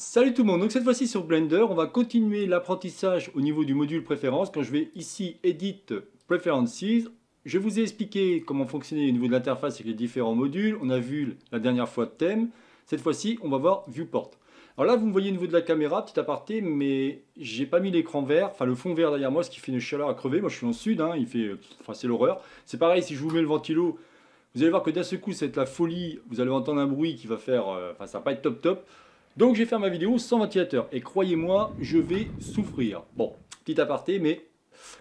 Salut tout le monde, donc cette fois-ci sur Blender, on va continuer l'apprentissage au niveau du module préférences Quand je vais ici Edit Preferences, je vous ai expliqué comment fonctionner au niveau de l'interface avec les différents modules. On a vu la dernière fois Thème. Cette fois-ci, on va voir Viewport. Alors là, vous me voyez au niveau de la caméra, petit aparté, mais j'ai pas mis l'écran vert, enfin le fond vert derrière moi, ce qui fait une chaleur à crever. Moi, je suis en sud, hein, il fait, enfin c'est l'horreur. C'est pareil, si je vous mets le ventilo, vous allez voir que d'un seul coup, c'est la folie. Vous allez entendre un bruit qui va faire, euh, enfin ça va pas être top top. Donc je vais faire ma vidéo sans ventilateur et croyez-moi, je vais souffrir. Bon, petit aparté, mais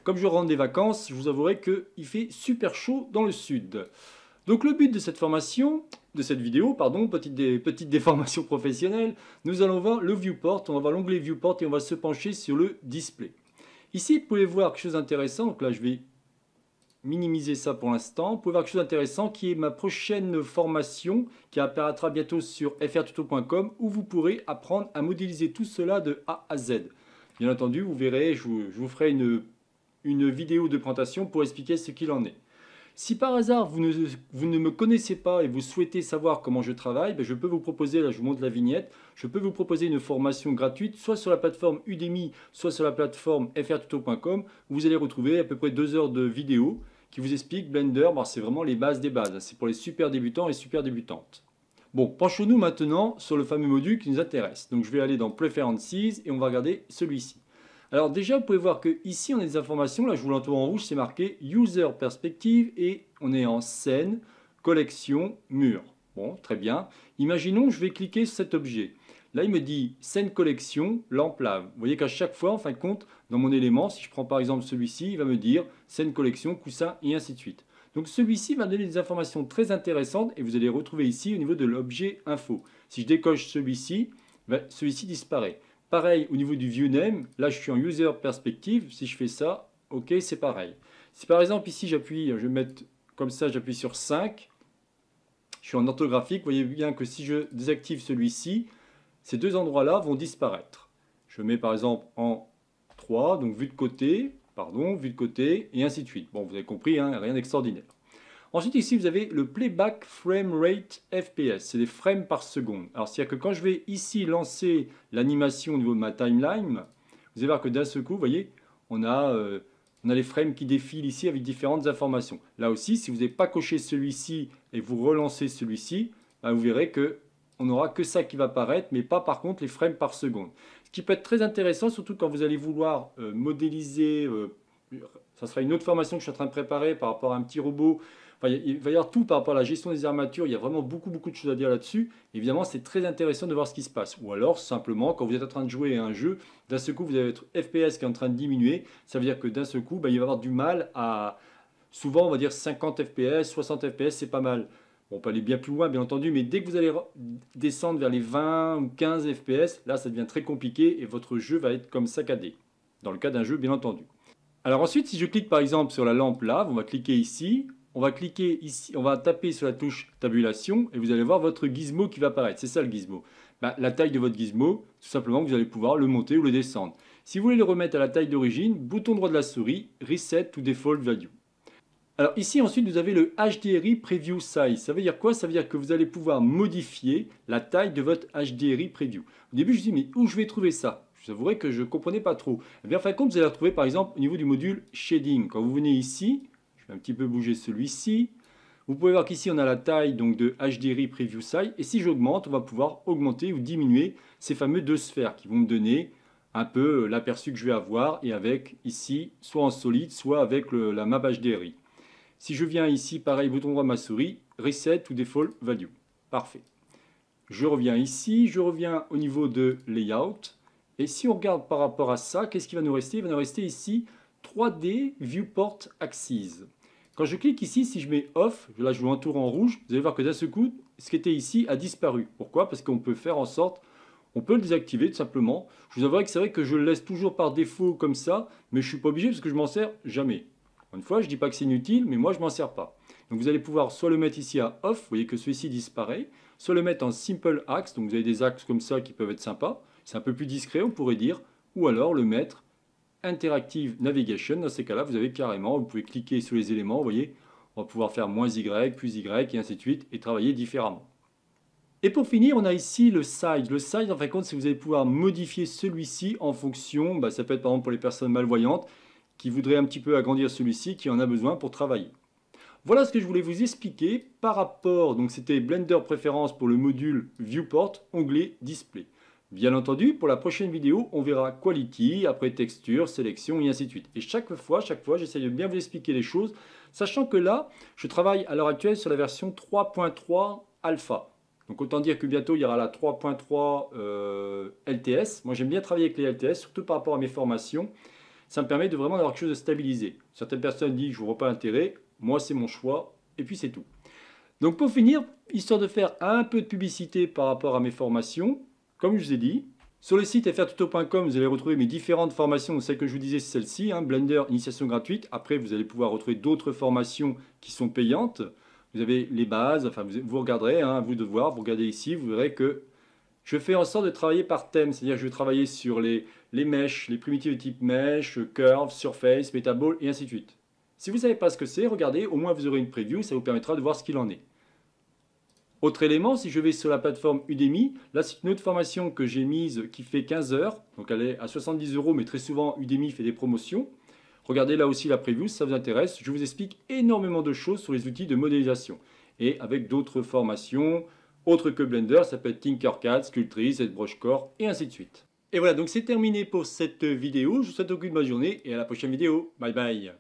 comme je rentre des vacances, je vous avouerai qu'il fait super chaud dans le sud. Donc le but de cette formation, de cette vidéo, pardon, petite, déformation professionnelle, nous allons voir le viewport, on va voir l'onglet viewport et on va se pencher sur le display. Ici, vous pouvez voir quelque chose d'intéressant, donc là je vais minimiser ça pour l'instant. Vous pouvez voir quelque chose d'intéressant qui est ma prochaine formation qui apparaîtra bientôt sur frtuto.com où vous pourrez apprendre à modéliser tout cela de A à Z. Bien entendu, vous verrez, je vous, ferai une, vidéo de présentation pour expliquer ce qu'il en est. Si par hasard vous ne, me connaissez pas et vous souhaitez savoir comment je travaille, ben, je peux vous proposer, là je vous montre la vignette, je peux vous proposer une formation gratuite, soit sur la plateforme Udemy, soit sur la plateforme frtuto.com. Vous allez retrouver à peu près deux heures de vidéos qui vous explique Blender, bah, c'est vraiment les bases des bases. Hein. C'est pour les super débutants et super débutantes. Bon, penchons-nous maintenant sur le fameux module qui nous intéresse. Donc je vais aller dans Preferences et on va regarder celui-ci. Alors déjà, vous pouvez voir que ici on a des informations. Là, je vous l'entoure en rouge, c'est marqué User Perspective et on est en scène, collection, mur. Bon, très bien. Imaginons, je vais cliquer sur cet objet. Là, il me dit scène collection, l'emplave. Vous voyez qu'à chaque fois, en fin de compte, dans mon élément, si je prends par exemple celui-ci, il va me dire scène collection, coussin, et ainsi de suite. Donc celui-ci va donner des informations très intéressantes et vous allez retrouver ici au niveau de l'objet info. Si je décoche celui-ci, ben, celui-ci disparaît. Pareil au niveau du view name, là je suis en user perspective, si je fais ça, ok c'est pareil. Si par exemple ici j'appuie, je vais mettre comme ça, j'appuie sur 5, je suis en orthographique, vous voyez bien que si je désactive celui-ci, ces deux endroits-là vont disparaître. Je mets par exemple en 3, donc vue de côté, pardon, vue de côté, et ainsi de suite. Bon, vous avez compris, hein, rien d'extraordinaire. Ensuite, ici, vous avez le playback frame rate FPS, c'est des frames par seconde. Alors, c'est-à-dire que quand je vais ici lancer l'animation au niveau de ma timeline, vous allez voir que d'un seul coup, vous voyez, on a, euh, on a les frames qui défilent ici avec différentes informations. Là aussi, si vous n'avez pas coché celui-ci et vous relancez celui-ci, bah, vous verrez que on n'aura que ça qui va apparaître, mais pas par contre les frames par seconde. Ce qui peut être très intéressant, surtout quand vous allez vouloir euh, modéliser, euh, ça sera une autre formation que je suis en train de préparer par rapport à un petit robot. Enfin, il va y avoir tout par rapport à la gestion des armatures, il y a vraiment beaucoup, beaucoup de choses à dire là-dessus. Évidemment, c'est très intéressant de voir ce qui se passe. Ou alors, simplement, quand vous êtes en train de jouer à un jeu, d'un seul coup, vous avez votre FPS qui est en train de diminuer. Ça veut dire que d'un seul coup, bah, il va avoir du mal à... Souvent, on va dire 50 FPS, 60 FPS, c'est pas mal on peut aller bien plus loin, bien entendu, mais dès que vous allez descendre vers les 20 ou 15 FPS, là, ça devient très compliqué et votre jeu va être comme saccadé. Dans le cas d'un jeu, bien entendu. Alors ensuite, si je clique par exemple sur la lampe là, on va cliquer ici, on va cliquer ici, on va taper sur la touche tabulation et vous allez voir votre gizmo qui va apparaître. C'est ça le gizmo. Ben, la taille de votre gizmo, tout simplement, vous allez pouvoir le monter ou le descendre. Si vous voulez le remettre à la taille d'origine, bouton droit de la souris, Reset ou Default Value. Alors ici ensuite vous avez le HDRI Preview Size. Ça veut dire quoi Ça veut dire que vous allez pouvoir modifier la taille de votre HDRI Preview. Au début je me dis mais où je vais trouver ça Je vous que je ne comprenais pas trop. Eh bien en fin de compte vous allez retrouver par exemple au niveau du module Shading. Quand vous venez ici, je vais un petit peu bouger celui-ci. Vous pouvez voir qu'ici on a la taille donc de HDRI Preview Size. Et si j'augmente, on va pouvoir augmenter ou diminuer ces fameux deux sphères qui vont me donner un peu l'aperçu que je vais avoir et avec ici soit en solide soit avec la map HDRI. Si je viens ici, pareil, bouton droit, ma souris, Reset ou Default Value. Parfait. Je reviens ici, je reviens au niveau de Layout. Et si on regarde par rapport à ça, qu'est-ce qui va nous rester Il va nous rester ici 3D Viewport Axis. Quand je clique ici, si je mets off, là je joue un tour en rouge, vous allez voir que d'un seul coup, ce qui était ici a disparu. Pourquoi Parce qu'on peut faire en sorte, on peut le désactiver tout simplement. Je vous avouerai que c'est vrai que je le laisse toujours par défaut comme ça, mais je ne suis pas obligé parce que je m'en sers jamais une fois, je dis pas que c'est inutile, mais moi, je m'en sers pas. Donc, vous allez pouvoir soit le mettre ici à off, vous voyez que celui-ci disparaît, soit le mettre en simple axe, donc vous avez des axes comme ça qui peuvent être sympas, c'est un peu plus discret, on pourrait dire, ou alors le mettre Interactive Navigation. Dans ces cas-là, vous avez carrément, vous pouvez cliquer sur les éléments, vous voyez, on va pouvoir faire moins Y, plus Y, et ainsi de suite, et travailler différemment. Et pour finir, on a ici le size. Le size, en fin de compte, c'est vous allez pouvoir modifier celui-ci en fonction, bah, ça peut être par exemple pour les personnes malvoyantes, qui voudrait un petit peu agrandir celui-ci, qui en a besoin pour travailler. Voilà ce que je voulais vous expliquer par rapport, donc c'était Blender préférence pour le module Viewport, onglet Display. Bien entendu, pour la prochaine vidéo, on verra quality, après texture, sélection et ainsi de suite. Et chaque fois, chaque fois, j'essaie de bien vous expliquer les choses, sachant que là, je travaille à l'heure actuelle sur la version 3.3 alpha. Donc autant dire que bientôt, il y aura la 3.3 euh, LTS. Moi, j'aime bien travailler avec les LTS, surtout par rapport à mes formations ça me permet de vraiment avoir quelque chose de stabilisé. Certaines personnes disent je ne vois pas l'intérêt, moi c'est mon choix, et puis c'est tout. Donc pour finir, histoire de faire un peu de publicité par rapport à mes formations, comme je vous ai dit, sur le site frtuto.com, vous allez retrouver mes différentes formations. Celle que je vous disais, c'est celle-ci, hein, Blender Initiation gratuite. Après, vous allez pouvoir retrouver d'autres formations qui sont payantes. Vous avez les bases, enfin, vous, regarderez, hein, vous de voir, vous regardez ici, vous verrez que je fais en sorte de travailler par thème, c'est-à-dire je vais travailler sur les, mèches, les primitives de type mèche, curve, surface, metaball, et ainsi de suite. Si vous ne savez pas ce que c'est, regardez, au moins vous aurez une preview ça vous permettra de voir ce qu'il en est. Autre élément, si je vais sur la plateforme Udemy, là c'est une autre formation que j'ai mise qui fait 15 heures, donc elle est à 70 euros, mais très souvent Udemy fait des promotions. Regardez là aussi la preview si ça vous intéresse, je vous explique énormément de choses sur les outils de modélisation et avec d'autres formations, autre que Blender, ça peut être Tinkercad, broche Core, et ainsi de suite. Et voilà, donc c'est terminé pour cette vidéo. Je vous souhaite une bonne journée et à la prochaine vidéo. Bye bye